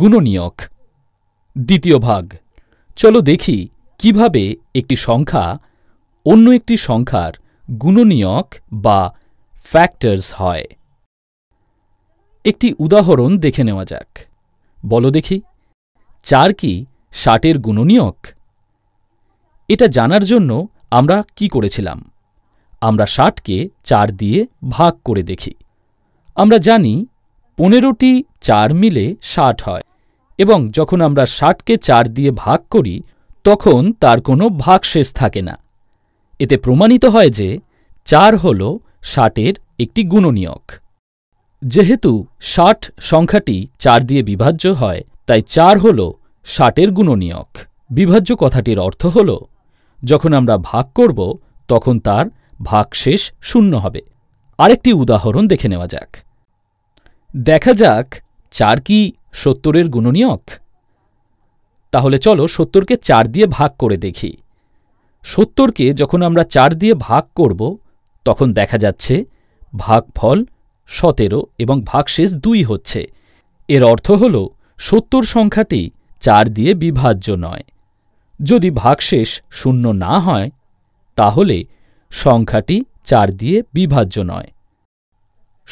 গুণনীয়ক দ্বিতীয় ভাগ চলো দেখি কিভাবে একটি সংখ্যা অন্য একটি সংখ্যার গুণনীয়ক বা ফ্যাক্টরস হয় একটি উদাহরণ দেখে নেওয়া যাক বলো দেখি চার কি ষাটের গুণনীয়ক এটা জানার জন্য আমরা কি করেছিলাম আমরা ষাটকে চার দিয়ে ভাগ করে দেখি আমরা জানি পনেরোটি চার মিলে ষাট হয় এবং যখন আমরা ষাটকে চার দিয়ে ভাগ করি তখন তার কোনো ভাগশেষ থাকে না এতে প্রমাণিত হয় যে চার হল ষাটের একটি গুণনীয়ক যেহেতু ষাট সংখ্যাটি চার দিয়ে বিভাজ্য হয় তাই চার হল ষাটের গুণনীয়ক বিভাজ্য কথাটির অর্থ হল যখন আমরা ভাগ করব তখন তার ভাগশেষ শূন্য হবে আরেকটি উদাহরণ দেখে নেওয়া যাক দেখা যাক চার কি সত্তরের গুণনীয়ক তাহলে চলো সত্তরকে চার দিয়ে ভাগ করে দেখি সত্তরকে যখন আমরা চার দিয়ে ভাগ করব তখন দেখা যাচ্ছে ভাগফল সতেরো এবং ভাগশেষ দুই হচ্ছে এর অর্থ হল সত্তর সংখ্যাটি চার দিয়ে বিভাজ্য নয় যদি ভাগশেষ শূন্য না হয় তাহলে সংখ্যাটি চার দিয়ে বিভাজ্য নয়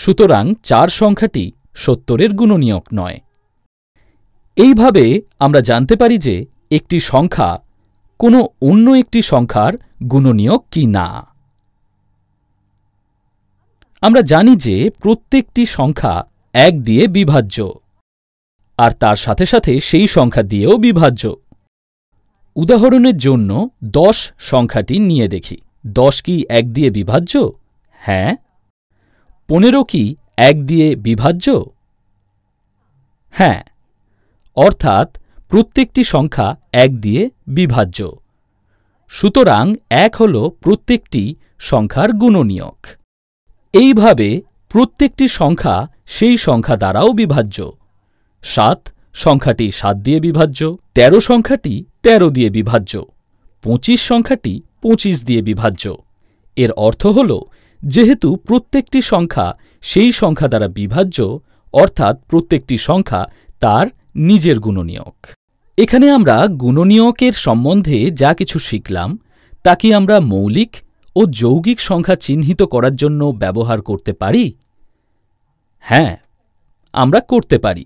সুতরাং চার সংখ্যাটি সত্তরের গুণনীয়ক নয় এইভাবে আমরা জানতে পারি যে একটি সংখ্যা কোনো অন্য একটি সংখ্যার গুণনীয়ক কি না আমরা জানি যে প্রত্যেকটি সংখ্যা এক দিয়ে বিভাজ্য আর তার সাথে সাথে সেই সংখ্যা দিয়েও বিভাজ্য উদাহরণের জন্য দশ সংখ্যাটি নিয়ে দেখি দশ কি এক দিয়ে বিভাজ্য হ্যাঁ পনেরো কি এক দিয়ে বিভাজ্য হ্যাঁ অর্থাৎ প্রত্যেকটি সংখ্যা এক দিয়ে বিভাজ্য সুতরাং এক হল প্রত্যেকটি সংখ্যার গুণনীয়ক এইভাবে প্রত্যেকটি সংখ্যা সেই সংখ্যা দ্বারাও বিভাজ্য সাত সংখ্যাটি সাত দিয়ে বিভাজ্য ১৩ সংখ্যাটি ১৩ দিয়ে বিভাজ্য পঁচিশ সংখ্যাটি পঁচিশ দিয়ে বিভাজ্য এর অর্থ হল যেহেতু প্রত্যেকটি সংখ্যা সেই সংখ্যা দ্বারা বিভাজ্য অর্থাৎ প্রত্যেকটি সংখ্যা তার নিজের গুণনীয়ক এখানে আমরা গুণনীয়কের সম্বন্ধে যা কিছু শিখলাম তাকে আমরা মৌলিক ও যৌগিক সংখ্যা চিহ্নিত করার জন্য ব্যবহার করতে পারি হ্যাঁ আমরা করতে পারি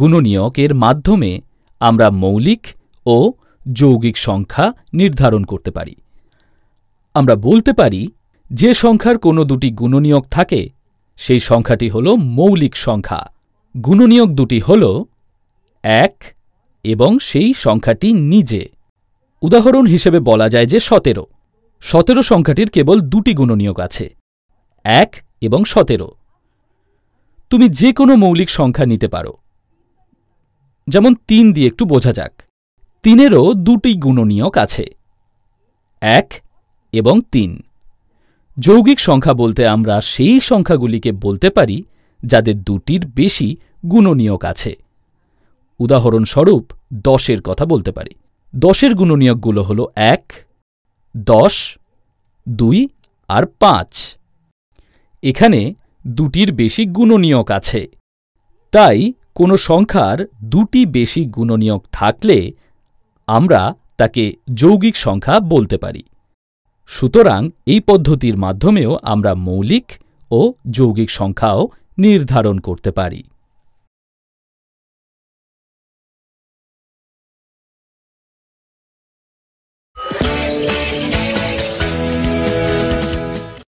গুণনীয়কের মাধ্যমে আমরা মৌলিক ও যৌগিক সংখ্যা নির্ধারণ করতে পারি আমরা বলতে পারি যে সংখ্যার কোনো দুটি গুণনীয়ক থাকে সেই সংখ্যাটি হল মৌলিক সংখ্যা গুণনীয়ক দুটি হল এক এবং সেই সংখ্যাটি নিজে উদাহরণ হিসেবে বলা যায় যে সতেরো সতেরো সংখ্যাটির কেবল দুটি গুণনীয়ক আছে এক এবং সতেরো তুমি যে কোনো মৌলিক সংখ্যা নিতে পারো যেমন তিন দিয়ে একটু বোঝা যাক তিনেরও দুটি গুণনীয়ক আছে এক এবং তিন যৌগিক সংখ্যা বলতে আমরা সেই সংখ্যাগুলিকে বলতে পারি যাদের দুটির বেশি গুণনীয়ক আছে উদাহরণস্বরূপ দশের কথা বলতে পারি দশের গুণনীয়কগুলো হল এক দশ দুই আর পাঁচ এখানে দুটির বেশি গুণনীয়ক আছে তাই কোনো সংখ্যার দুটি বেশি গুণনীয়ক থাকলে আমরা তাকে যৌগিক সংখ্যা বলতে পারি সুতরাং এই পদ্ধতির মাধ্যমেও আমরা মৌলিক ও যৌগিক সংখ্যাও নির্ধারণ করতে পারি